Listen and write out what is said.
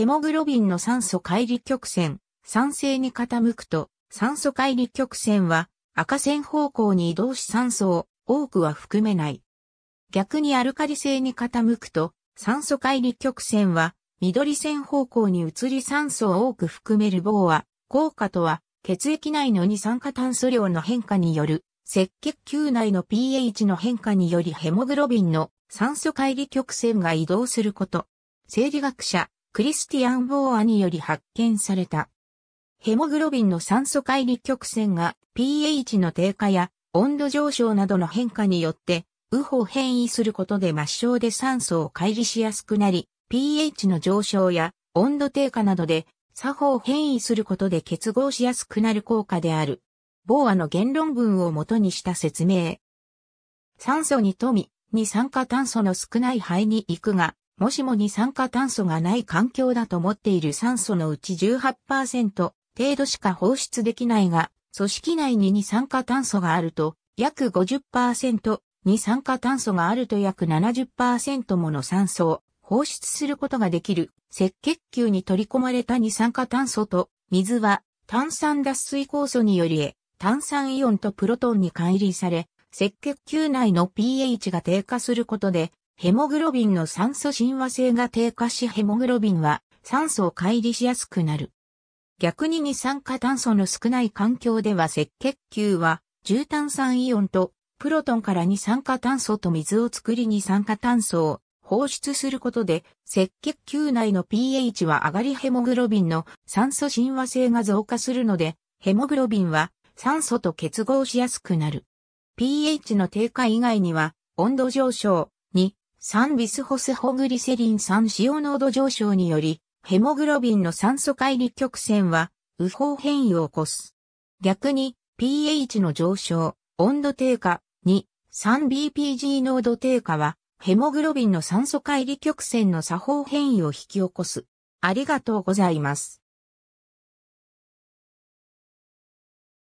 ヘモグロビンの酸素乖離曲線、酸性に傾くと、酸素乖離曲線は赤線方向に移動し酸素を多くは含めない。逆にアルカリ性に傾くと、酸素乖離曲線は緑線方向に移り酸素を多く含める棒は、効果とは血液内の二酸化炭素量の変化による、赤血球内の pH の変化によりヘモグロビンの酸素乖離曲線が移動すること。生理学者、クリスティアン・ボーアにより発見された。ヘモグロビンの酸素解離曲線が pH の低下や温度上昇などの変化によって、右方変異することで末梢で酸素を乖離しやすくなり、pH の上昇や温度低下などで左方変異することで結合しやすくなる効果である。ボーアの言論文を元にした説明。酸素に富み、二酸化炭素の少ない肺に行くが、もしも二酸化炭素がない環境だと思っている酸素のうち18%程度しか放出できないが、組織内に二酸化炭素があると約50%、二酸化炭素があると約70%もの酸素を放出することができる赤血球に取り込まれた二酸化炭素と水は炭酸脱水酵素により炭酸イオンとプロトンに乖離され赤血球内の pH が低下することでヘモグロビンの酸素親和性が低下しヘモグロビンは酸素を乖離しやすくなる。逆に二酸化炭素の少ない環境では赤血球は重炭酸イオンとプロトンから二酸化炭素と水を作り二酸化炭素を放出することで赤血球内の pH は上がりヘモグロビンの酸素親和性が増加するのでヘモグロビンは酸素と結合しやすくなる。pH の低下以外には温度上昇、酸ビスホスホグリセリン酸塩濃度上昇により、ヘモグロビンの酸素解離曲線は、右方変異を起こす。逆に、pH の上昇、温度低下、2、3BPG 濃度低下は、ヘモグロビンの酸素解離曲線の左方変異を引き起こす。ありがとうございます。